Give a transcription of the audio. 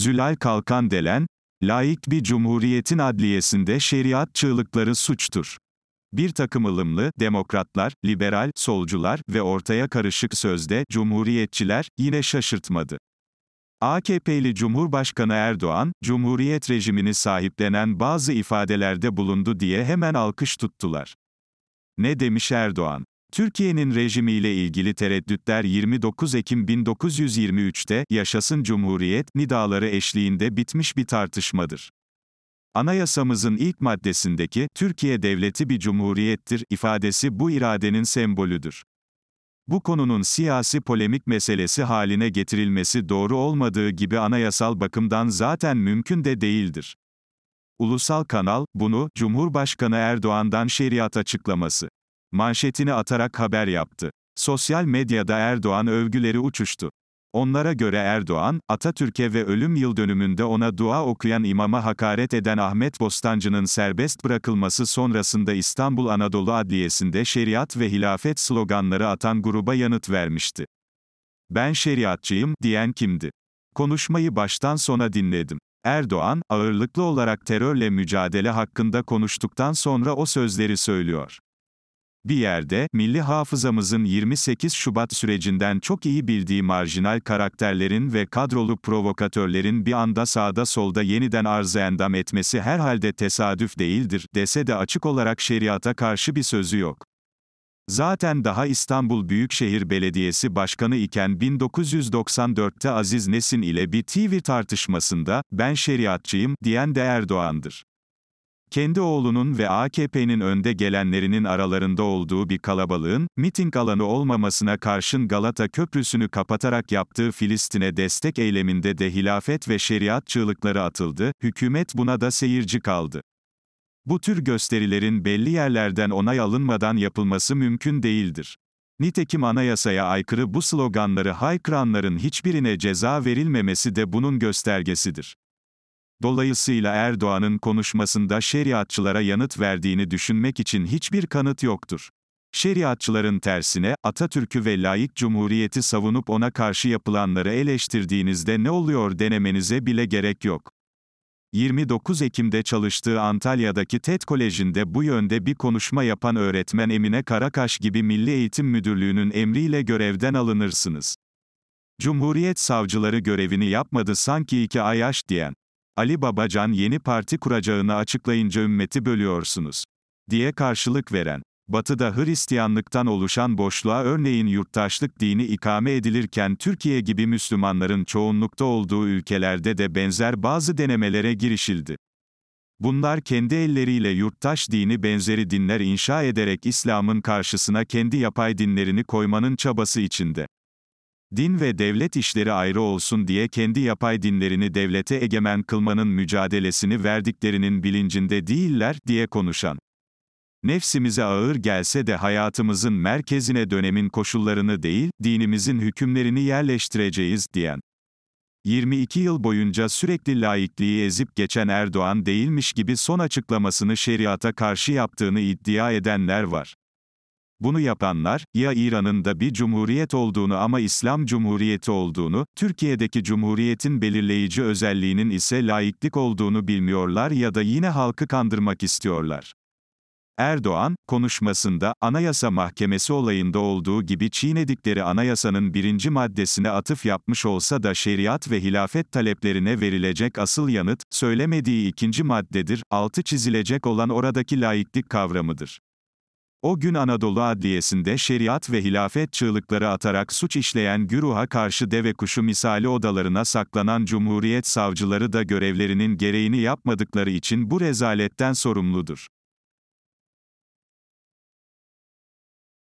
Zülal Kalkan Delen, laik bir cumhuriyetin adliyesinde şeriat çığlıkları suçtur. Bir takım ılımlı, demokratlar, liberal, solcular ve ortaya karışık sözde, cumhuriyetçiler, yine şaşırtmadı. AKP'li Cumhurbaşkanı Erdoğan, Cumhuriyet rejimini sahiplenen bazı ifadelerde bulundu diye hemen alkış tuttular. Ne demiş Erdoğan? Türkiye'nin rejimiyle ilgili tereddütler 29 Ekim 1923'te Yaşasın Cumhuriyet nidaları eşliğinde bitmiş bir tartışmadır. Anayasamızın ilk maddesindeki Türkiye devleti bir cumhuriyettir ifadesi bu iradenin sembolüdür. Bu konunun siyasi polemik meselesi haline getirilmesi doğru olmadığı gibi anayasal bakımdan zaten mümkün de değildir. Ulusal Kanal bunu Cumhurbaşkanı Erdoğan'dan şeriat açıklaması manşetini atarak haber yaptı. Sosyal medyada Erdoğan övgüleri uçuştu. Onlara göre Erdoğan, Atatürk'e ve ölüm yıl dönümünde ona dua okuyan imama hakaret eden Ahmet Bostancı'nın serbest bırakılması sonrasında İstanbul Anadolu Adliyesi'nde şeriat ve hilafet sloganları atan gruba yanıt vermişti. Ben şeriatçıyım, diyen kimdi? Konuşmayı baştan sona dinledim. Erdoğan, ağırlıklı olarak terörle mücadele hakkında konuştuktan sonra o sözleri söylüyor. Bir yerde, milli hafızamızın 28 Şubat sürecinden çok iyi bildiği marjinal karakterlerin ve kadrolu provokatörlerin bir anda sağda solda yeniden arza endam etmesi herhalde tesadüf değildir, dese de açık olarak şeriata karşı bir sözü yok. Zaten daha İstanbul Büyükşehir Belediyesi Başkanı iken 1994'te Aziz Nesin ile bir TV tartışmasında, ben şeriatçıyım, diyen de Erdoğan'dır kendi oğlunun ve AKP'nin önde gelenlerinin aralarında olduğu bir kalabalığın, miting alanı olmamasına karşın Galata Köprüsü'nü kapatarak yaptığı Filistin'e destek eyleminde de hilafet ve şeriat çığlıkları atıldı, hükümet buna da seyirci kaldı. Bu tür gösterilerin belli yerlerden onay alınmadan yapılması mümkün değildir. Nitekim anayasaya aykırı bu sloganları haykıranların hiçbirine ceza verilmemesi de bunun göstergesidir. Dolayısıyla Erdoğan'ın konuşmasında şeriatçılara yanıt verdiğini düşünmek için hiçbir kanıt yoktur. Şeriatçıların tersine, Atatürk'ü ve layık cumhuriyeti savunup ona karşı yapılanları eleştirdiğinizde ne oluyor denemenize bile gerek yok. 29 Ekim'de çalıştığı Antalya'daki TED Koleji'nde bu yönde bir konuşma yapan öğretmen Emine Karakaş gibi Milli Eğitim Müdürlüğü'nün emriyle görevden alınırsınız. Cumhuriyet savcıları görevini yapmadı sanki iki ayaş diyen. Ali Babacan yeni parti kuracağını açıklayınca ümmeti bölüyorsunuz diye karşılık veren Batı'da Hristiyanlıktan oluşan boşluğa örneğin yurttaşlık dini ikame edilirken Türkiye gibi Müslümanların çoğunlukta olduğu ülkelerde de benzer bazı denemelere girişildi. Bunlar kendi elleriyle yurttaş dini benzeri dinler inşa ederek İslam'ın karşısına kendi yapay dinlerini koymanın çabası içinde. Din ve devlet işleri ayrı olsun diye kendi yapay dinlerini devlete egemen kılmanın mücadelesini verdiklerinin bilincinde değiller diye konuşan. Nefsimize ağır gelse de hayatımızın merkezine dönemin koşullarını değil, dinimizin hükümlerini yerleştireceğiz diyen. 22 yıl boyunca sürekli laikliği ezip geçen Erdoğan değilmiş gibi son açıklamasını şeriata karşı yaptığını iddia edenler var. Bunu yapanlar, ya İran'ın da bir cumhuriyet olduğunu ama İslam cumhuriyeti olduğunu, Türkiye'deki cumhuriyetin belirleyici özelliğinin ise laiklik olduğunu bilmiyorlar ya da yine halkı kandırmak istiyorlar. Erdoğan, konuşmasında, Anayasa Mahkemesi olayında olduğu gibi çiğnedikleri anayasanın birinci maddesine atıf yapmış olsa da şeriat ve hilafet taleplerine verilecek asıl yanıt, söylemediği ikinci maddedir, altı çizilecek olan oradaki laiklik kavramıdır. O gün Anadolu Adliyesi'nde şeriat ve hilafet çığlıkları atarak suç işleyen güruha karşı deve kuşu misali odalarına saklanan Cumhuriyet savcıları da görevlerinin gereğini yapmadıkları için bu rezaletten sorumludur.